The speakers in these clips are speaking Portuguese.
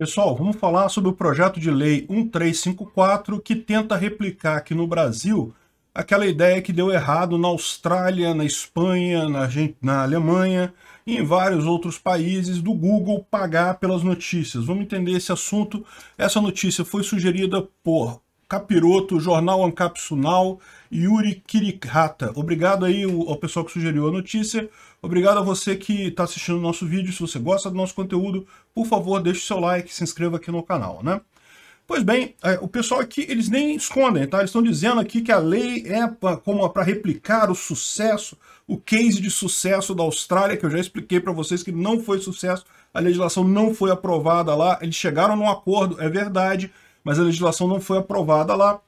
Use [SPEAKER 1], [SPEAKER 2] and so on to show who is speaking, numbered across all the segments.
[SPEAKER 1] Pessoal, vamos falar sobre o projeto de lei 1354 que tenta replicar aqui no Brasil aquela ideia que deu errado na Austrália, na Espanha, na, na Alemanha e em vários outros países do Google pagar pelas notícias. Vamos entender esse assunto. Essa notícia foi sugerida por Capiroto, Jornal Ancapsunal, Yuri Kirikata. Obrigado aí ao pessoal que sugeriu a notícia. Obrigado a você que está assistindo o nosso vídeo. Se você gosta do nosso conteúdo, por favor, deixe seu like, se inscreva aqui no canal, né? Pois bem, é, o pessoal aqui, eles nem escondem, tá? Eles estão dizendo aqui que a lei é como para replicar o sucesso, o case de sucesso da Austrália, que eu já expliquei para vocês que não foi sucesso, a legislação não foi aprovada lá, eles chegaram num acordo, é verdade, mas a legislação não foi aprovada lá.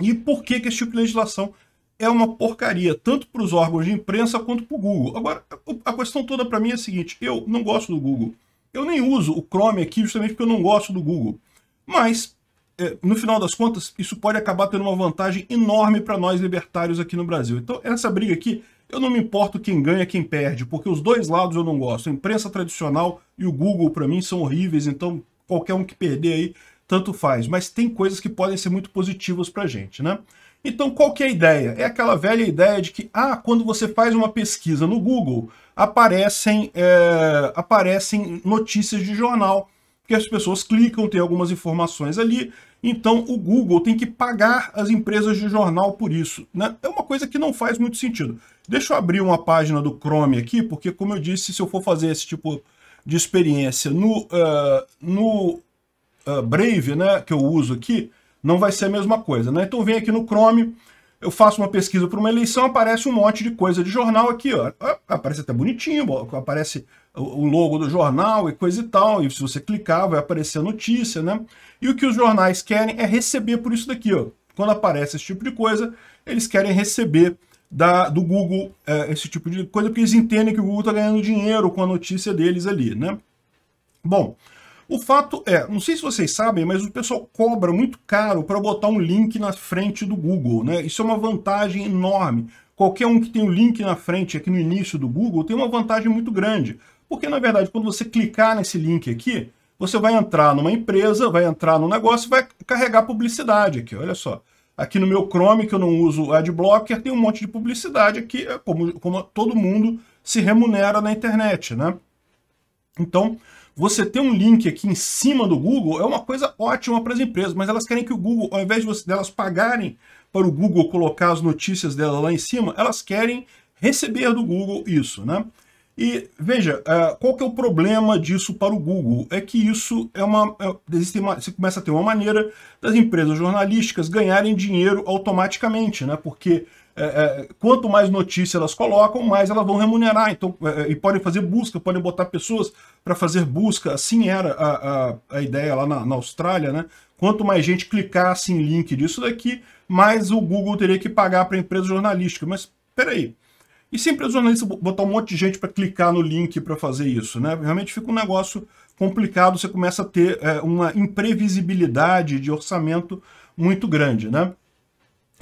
[SPEAKER 1] E por que, que esse tipo de legislação é uma porcaria, tanto para os órgãos de imprensa quanto para o Google. Agora, a questão toda para mim é a seguinte, eu não gosto do Google. Eu nem uso o Chrome aqui justamente porque eu não gosto do Google. Mas, é, no final das contas, isso pode acabar tendo uma vantagem enorme para nós libertários aqui no Brasil. Então, essa briga aqui, eu não me importo quem ganha quem perde, porque os dois lados eu não gosto. A imprensa tradicional e o Google, para mim, são horríveis, então qualquer um que perder aí tanto faz, mas tem coisas que podem ser muito positivas para a gente, né? Então, qual que é a ideia? É aquela velha ideia de que, ah, quando você faz uma pesquisa no Google, aparecem, é, aparecem notícias de jornal, que as pessoas clicam, tem algumas informações ali, então o Google tem que pagar as empresas de jornal por isso. Né? É uma coisa que não faz muito sentido. Deixa eu abrir uma página do Chrome aqui, porque, como eu disse, se eu for fazer esse tipo de experiência no, uh, no uh, Brave, né, que eu uso aqui, não vai ser a mesma coisa, né? Então vem aqui no Chrome, eu faço uma pesquisa para uma eleição, aparece um monte de coisa de jornal aqui, ó. Ah, aparece até bonitinho, aparece o logo do jornal e coisa e tal, e se você clicar vai aparecer a notícia, né? E o que os jornais querem é receber por isso daqui, ó. Quando aparece esse tipo de coisa, eles querem receber da, do Google é, esse tipo de coisa, porque eles entendem que o Google está ganhando dinheiro com a notícia deles ali, né? Bom, o fato é, não sei se vocês sabem, mas o pessoal cobra muito caro para botar um link na frente do Google, né? Isso é uma vantagem enorme. Qualquer um que tem o um link na frente aqui no início do Google tem uma vantagem muito grande. Porque, na verdade, quando você clicar nesse link aqui, você vai entrar numa empresa, vai entrar num negócio, vai carregar publicidade aqui, olha só. Aqui no meu Chrome, que eu não uso Adblocker, tem um monte de publicidade aqui, é como, como todo mundo se remunera na internet, né? Então, você ter um link aqui em cima do Google é uma coisa ótima para as empresas, mas elas querem que o Google, ao invés de delas pagarem para o Google colocar as notícias dela lá em cima, elas querem receber do Google isso, né? E veja, é, qual que é o problema disso para o Google? É que isso é uma, é, existe uma. Você começa a ter uma maneira das empresas jornalísticas ganharem dinheiro automaticamente, né? Porque é, é, quanto mais notícia elas colocam, mais elas vão remunerar. Então, é, é, e podem fazer busca, podem botar pessoas para fazer busca. Assim era a, a, a ideia lá na, na Austrália, né? Quanto mais gente clicasse em link disso daqui, mais o Google teria que pagar para a empresa jornalística. Mas, peraí, e se a empresa jornalista botar um monte de gente para clicar no link para fazer isso? Né? Realmente fica um negócio complicado, você começa a ter é, uma imprevisibilidade de orçamento muito grande. Né?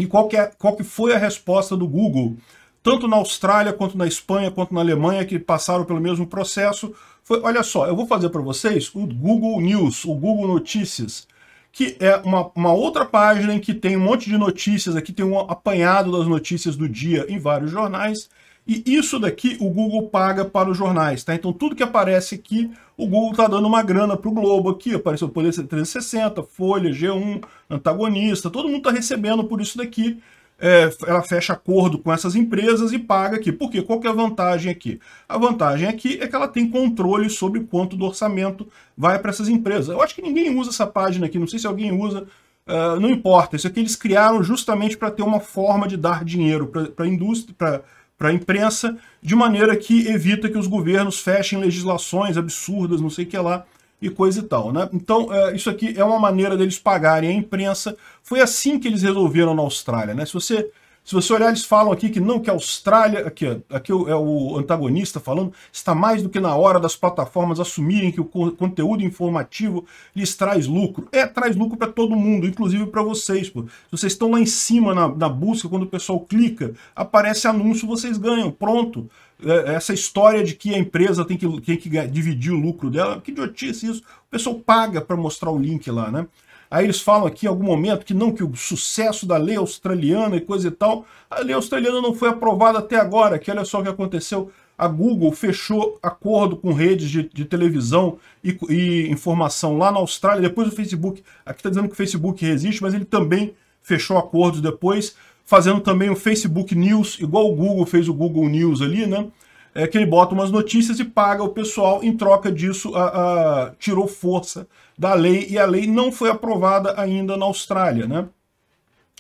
[SPEAKER 1] E qual que, é, qual que foi a resposta do Google? Tanto na Austrália, quanto na Espanha, quanto na Alemanha, que passaram pelo mesmo processo, foi, olha só, eu vou fazer para vocês o Google News, o Google Notícias, que é uma, uma outra página em que tem um monte de notícias, aqui tem um apanhado das notícias do dia em vários jornais, e isso daqui o Google paga para os jornais, tá? Então tudo que aparece aqui, o Google tá dando uma grana para o Globo aqui, apareceu o Poder 360, Folha, G1, Antagonista, todo mundo tá recebendo por isso daqui. É, ela fecha acordo com essas empresas e paga aqui. Por quê? Qual que é a vantagem aqui? A vantagem aqui é que ela tem controle sobre quanto do orçamento vai para essas empresas. Eu acho que ninguém usa essa página aqui, não sei se alguém usa, uh, não importa. Isso aqui eles criaram justamente para ter uma forma de dar dinheiro para a indústria, para para a imprensa, de maneira que evita que os governos fechem legislações absurdas, não sei o que lá, e coisa e tal. Né? Então, é, isso aqui é uma maneira deles pagarem a imprensa. Foi assim que eles resolveram na Austrália. Né? Se você se você olhar, eles falam aqui que não, que a Austrália, aqui, aqui é, é o antagonista falando, está mais do que na hora das plataformas assumirem que o conteúdo informativo lhes traz lucro. É, traz lucro para todo mundo, inclusive para vocês. Pô. Vocês estão lá em cima na, na busca, quando o pessoal clica, aparece anúncio, vocês ganham, pronto é, essa história de que a empresa tem que, tem que dividir o lucro dela, que idiotice isso. O pessoal paga para mostrar o link lá, né? Aí eles falam aqui em algum momento que não, que o sucesso da lei australiana e coisa e tal, a lei australiana não foi aprovada até agora, que olha só o que aconteceu. A Google fechou acordo com redes de, de televisão e, e, informação lá na Austrália, depois o Facebook, aqui está dizendo que o Facebook resiste, mas ele também fechou acordos depois, fazendo também o Facebook News, igual o Google fez o Google News ali, né? é, que ele bota umas notícias e paga o pessoal. Em troca disso, a, a, tirou força da lei e a lei não foi aprovada ainda na Austrália. Né?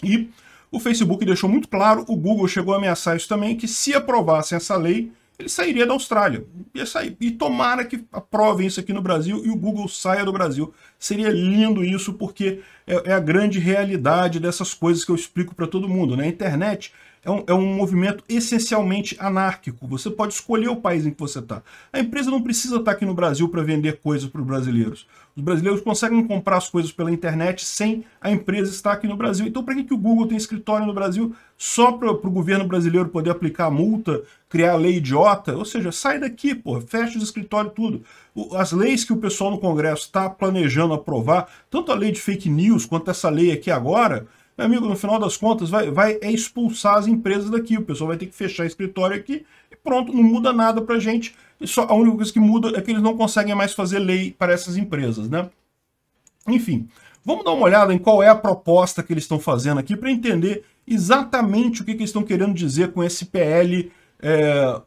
[SPEAKER 1] E o Facebook deixou muito claro, o Google chegou a ameaçar isso também, que se aprovassem essa lei, ele sairia da Austrália. Ia sair. E tomara que aprovem isso aqui no Brasil e o Google saia do Brasil. Seria lindo isso, porque é, é a grande realidade dessas coisas que eu explico para todo mundo. Né? A internet é um, é um movimento essencialmente anárquico. Você pode escolher o país em que você está. A empresa não precisa estar tá aqui no Brasil para vender coisas para os brasileiros. Os brasileiros conseguem comprar as coisas pela internet sem a empresa estar aqui no Brasil. Então, para que, que o Google tem escritório no Brasil só para o governo brasileiro poder aplicar multa, criar lei idiota? Ou seja, sai daqui, pô, fecha os escritórios, tudo. O, as leis que o pessoal no Congresso está planejando aprovar, tanto a lei de fake news quanto essa lei aqui agora, meu amigo, no final das contas, vai, vai é expulsar as empresas daqui. O pessoal vai ter que fechar escritório aqui e pronto, não muda nada pra gente. Só, a única coisa que muda é que eles não conseguem mais fazer lei para essas empresas, né? Enfim, vamos dar uma olhada em qual é a proposta que eles estão fazendo aqui para entender exatamente o que, que eles estão querendo dizer com esse PL é,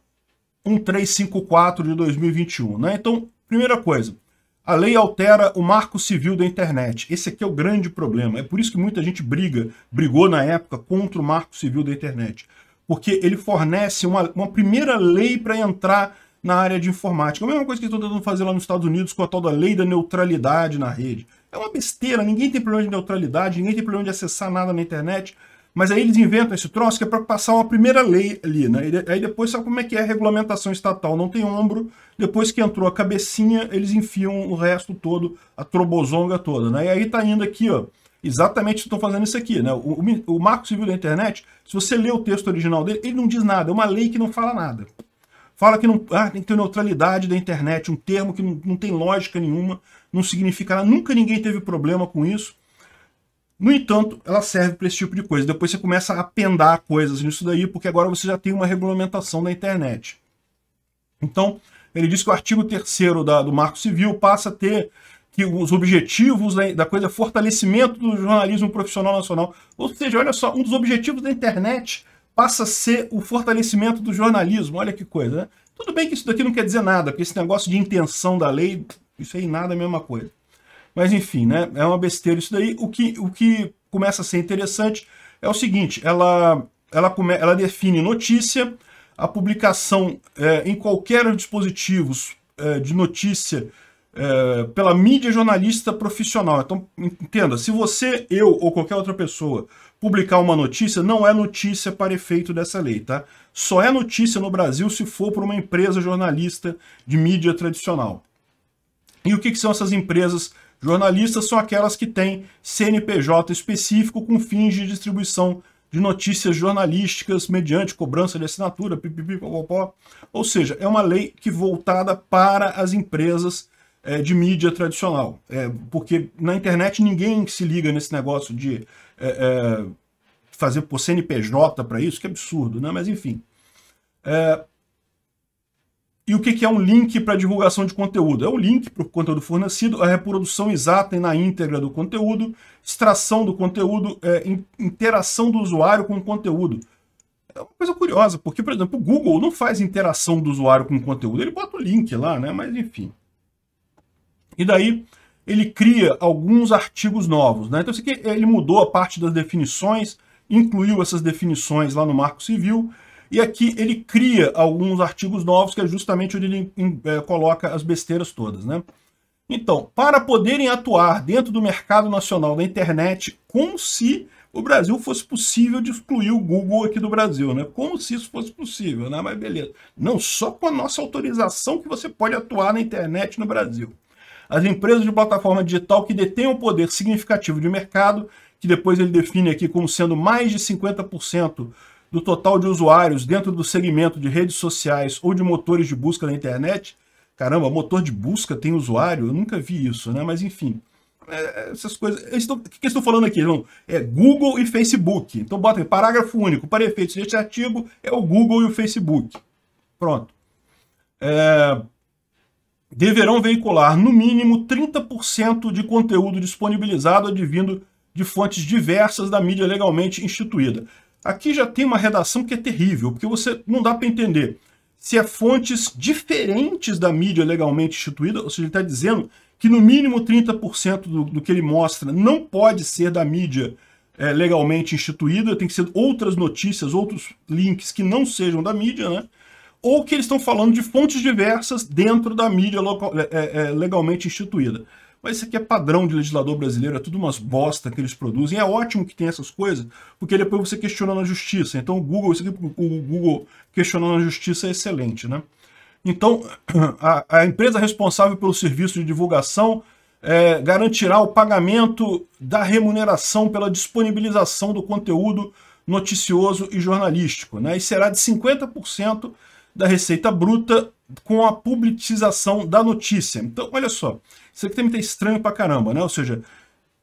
[SPEAKER 1] 1354 de 2021. Né? Então, primeira coisa, a lei altera o marco civil da internet. Esse aqui é o grande problema. É por isso que muita gente briga, brigou na época contra o marco civil da internet. Porque ele fornece uma, uma primeira lei para entrar na área de informática. É a mesma coisa que estão tentando fazer lá nos Estados Unidos com a tal da lei da neutralidade na rede. É uma besteira, ninguém tem problema de neutralidade, ninguém tem problema de acessar nada na internet. Mas aí eles inventam esse troço que é para passar uma primeira lei ali, né? E aí depois sabe como é que é a regulamentação estatal, não tem ombro. Depois que entrou a cabecinha, eles enfiam o resto todo, a trobozonga toda, né? E aí tá indo aqui, ó, exatamente estão fazendo isso aqui, né? O, o, o Marco Civil da Internet, se você ler o texto original dele, ele não diz nada, é uma lei que não fala nada. Fala que não, ah, tem que ter neutralidade da internet, um termo que não, não tem lógica nenhuma, não significa nada. Nunca ninguém teve problema com isso. No entanto, ela serve para esse tipo de coisa. Depois você começa a pendar coisas nisso daí, porque agora você já tem uma regulamentação da internet. Então, ele diz que o artigo 3 do Marco Civil passa a ter que os objetivos da, da coisa é fortalecimento do jornalismo profissional nacional. Ou seja, olha só, um dos objetivos da internet passa a ser o fortalecimento do jornalismo. Olha que coisa, né? Tudo bem que isso daqui não quer dizer nada, porque esse negócio de intenção da lei, isso aí nada é a mesma coisa. Mas enfim, né? É uma besteira isso daí. O que, o que começa a ser interessante é o seguinte, ela, ela, come, ela define notícia, a publicação é, em qualquer dispositivo é, de notícia é, pela mídia jornalista profissional. Então, entenda, se você, eu ou qualquer outra pessoa publicar uma notícia, não é notícia para efeito dessa lei, tá? Só é notícia no Brasil se for por uma empresa jornalista de mídia tradicional. E o que, que são essas empresas jornalistas? São aquelas que têm CNPJ específico com fins de distribuição de notícias jornalísticas mediante cobrança de assinatura, pipipi, popopó. Ou seja, é uma lei que voltada para as empresas é, de mídia tradicional. É, porque na internet ninguém se liga nesse negócio de é, é fazer por CNPJ para isso, que absurdo, né? Mas enfim. É, e o que é um link para divulgação de conteúdo? É um link para o conteúdo fornecido, é a reprodução exata e na íntegra do conteúdo, extração do conteúdo, é, interação do usuário com o conteúdo. É uma coisa curiosa, porque, por exemplo, o Google não faz interação do usuário com o conteúdo, ele bota o link lá, né? Mas enfim. E daí ele cria alguns artigos novos, né? Então isso aqui, ele mudou a parte das definições, incluiu essas definições lá no Marco Civil, e aqui ele cria alguns artigos novos, que é justamente onde ele é, coloca as besteiras todas, né? Então, para poderem atuar dentro do mercado nacional da internet, como se o Brasil fosse possível de excluir o Google aqui do Brasil, né? Como se isso fosse possível, né? Mas beleza. Não, só com a nossa autorização que você pode atuar na internet no Brasil. As empresas de plataforma digital que detêm um poder significativo de mercado, que depois ele define aqui como sendo mais de 50% do total de usuários dentro do segmento de redes sociais ou de motores de busca na internet. Caramba, motor de busca tem usuário? Eu nunca vi isso, né? Mas enfim, é, essas coisas... estou, o que eles estão falando aqui, irmão? É Google e Facebook. Então bota aí, parágrafo único. Para efeitos deste artigo, é o Google e o Facebook. Pronto. É, deverão veicular, no mínimo, 30% de conteúdo disponibilizado advindo de fontes diversas da mídia legalmente instituída. Aqui já tem uma redação que é terrível, porque você não dá para entender se é fontes diferentes da mídia legalmente instituída, ou seja, ele está dizendo que no mínimo 30% do, do, que ele mostra não pode ser da mídia é, legalmente instituída, tem que ser outras notícias, outros links que não sejam da mídia, né? ou que eles estão falando de fontes diversas dentro da mídia local, é, é, legalmente instituída. Mas isso aqui é padrão de legislador brasileiro, é tudo umas bosta que eles produzem. É ótimo que tem essas coisas, porque depois você questiona na justiça. Então o Google, isso aqui, o Google questionando a justiça é excelente, né? Então, a, a empresa responsável pelo serviço de divulgação é, garantirá o pagamento da remuneração pela disponibilização do conteúdo noticioso e jornalístico, né? E será de 50% da receita bruta com a publicização da notícia. Então, olha só, isso aqui também tá estranho pra caramba, né? Ou seja,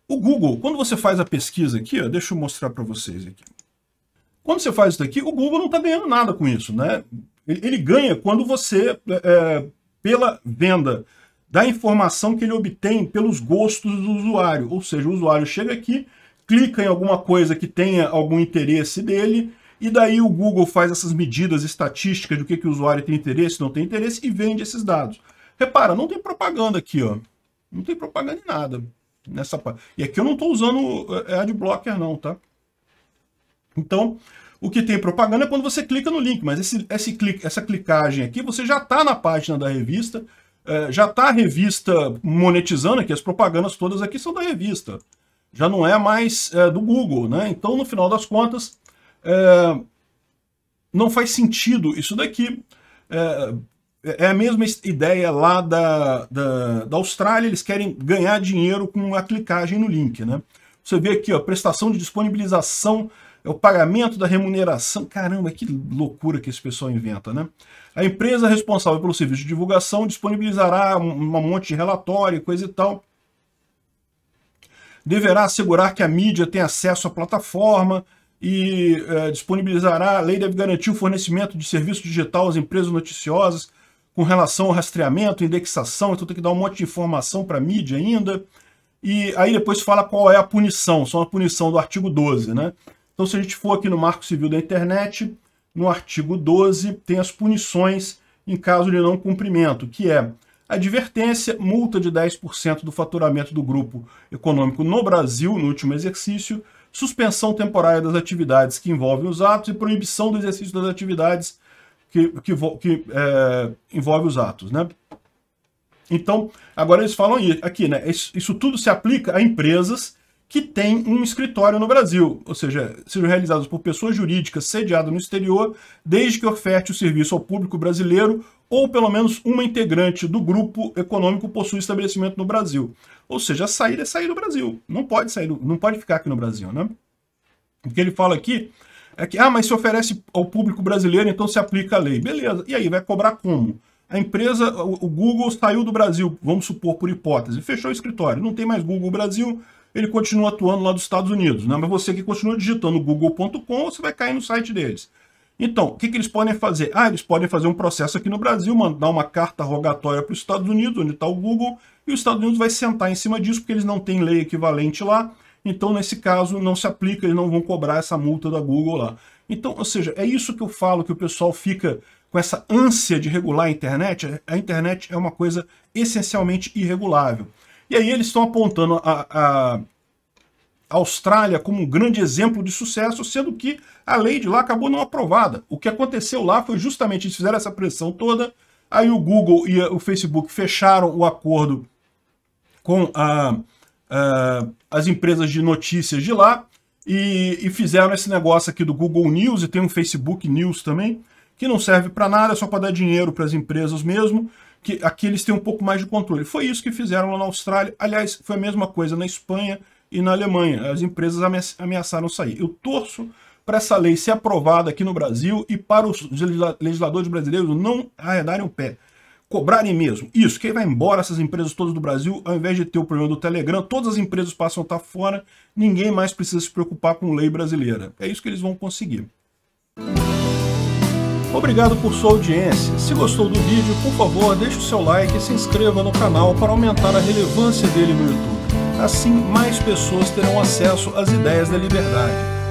[SPEAKER 1] o Google, quando você faz a pesquisa aqui, ó, deixa eu mostrar para vocês aqui. Quando você faz isso aqui, o Google não está ganhando nada com isso, né? Ele, ele ganha quando você, é, é, pela venda da informação que ele obtém pelos gostos do usuário, ou seja, o usuário chega aqui, clica em alguma coisa que tenha algum interesse dele, e daí o Google faz essas medidas estatísticas do que, que o usuário tem interesse, não tem interesse, e vende esses dados. Repara, não tem propaganda aqui, ó. Não tem propaganda em nada. Nessa... E aqui eu não estou usando é, adblocker não, tá? Então, o que tem propaganda é quando você clica no link, mas esse, esse clic, essa clicagem aqui, você já está na página da revista, é, já está a revista monetizando aqui, as propagandas todas aqui são da revista. Já não é mais é, do Google, né? Então, no final das contas, é, não faz sentido isso daqui. É, é a mesma ideia lá da, da, da Austrália, eles querem ganhar dinheiro com a clicagem no link, né? Você vê aqui, ó, prestação de disponibilização é o pagamento da remuneração. Caramba, que loucura que esse pessoal inventa, né? A empresa responsável pelo serviço de divulgação disponibilizará um, um monte de relatório, coisa e tal. Deverá assegurar que a mídia tem acesso à plataforma e eh, disponibilizará. A lei deve garantir o fornecimento de serviço digital às empresas noticiosas com relação ao rastreamento, indexação, então tem que dar um monte de informação para a mídia ainda. E aí depois fala qual é a punição, só a punição do artigo 12, né? Então se a gente for aqui no Marco Civil da Internet, no artigo 12 tem as punições em caso de não cumprimento, que é advertência, multa de 10% do faturamento do grupo econômico no Brasil no último exercício, suspensão temporária das atividades que envolvem os atos e proibição do exercício das atividades que, que, que é, envolve os atos, né? Então, agora eles falam aqui, né? Isso tudo se aplica a empresas que têm um escritório no Brasil, ou seja, sejam realizadas por pessoas jurídicas sediadas no exterior, desde que oferte o serviço ao público brasileiro ou pelo menos uma integrante do grupo econômico possui estabelecimento no Brasil. Ou seja, sair é sair do Brasil. Não pode sair, do, não pode ficar aqui no Brasil, né? O que ele fala aqui é que, ah, mas se oferece ao público brasileiro, então se aplica a lei. Beleza, e aí, vai cobrar como? A empresa, o Google saiu do Brasil, vamos supor por hipótese, fechou o escritório, não tem mais Google Brasil, ele continua atuando lá dos Estados Unidos, né? mas você que continua digitando google.com, você vai cair no site deles. Então, o que, que eles podem fazer? Ah, eles podem fazer um processo aqui no Brasil, mandar uma carta rogatória para os Estados Unidos, onde está o Google, e os Estados Unidos vai sentar em cima disso, porque eles não têm lei equivalente lá, então, nesse caso, não se aplica, eles não vão cobrar essa multa da Google lá. Então, ou seja, é isso que eu falo que o pessoal fica com essa ânsia de regular a internet. É, a internet é uma coisa essencialmente irregulável. E aí eles estão apontando a, a Austrália como um grande exemplo de sucesso, sendo que a lei de lá acabou não aprovada. O que aconteceu lá foi justamente, eles fizeram essa pressão toda, aí o Google e o Facebook fecharam o acordo com a uh, as empresas de notícias de lá e, e, fizeram esse negócio aqui do Google News e tem um Facebook News também, que não serve para nada, é só para dar dinheiro para as empresas mesmo, que aqui eles têm um pouco mais de controle. Foi isso que fizeram lá na Austrália, aliás, foi a mesma coisa na Espanha e na Alemanha, as empresas ameaçaram sair. Eu torço para essa lei ser aprovada aqui no Brasil e para os legisladores brasileiros não arredarem o pé cobrarem mesmo. Isso, quem vai embora, essas empresas todas do Brasil, ao invés de ter o problema do Telegram, todas as empresas passam a estar fora, ninguém mais precisa se preocupar com lei brasileira. É isso que eles vão conseguir. Obrigado por sua audiência. Se gostou do vídeo, por favor, deixe o seu like e se inscreva no canal para aumentar a relevância dele no YouTube. Assim, mais pessoas terão acesso às ideias da liberdade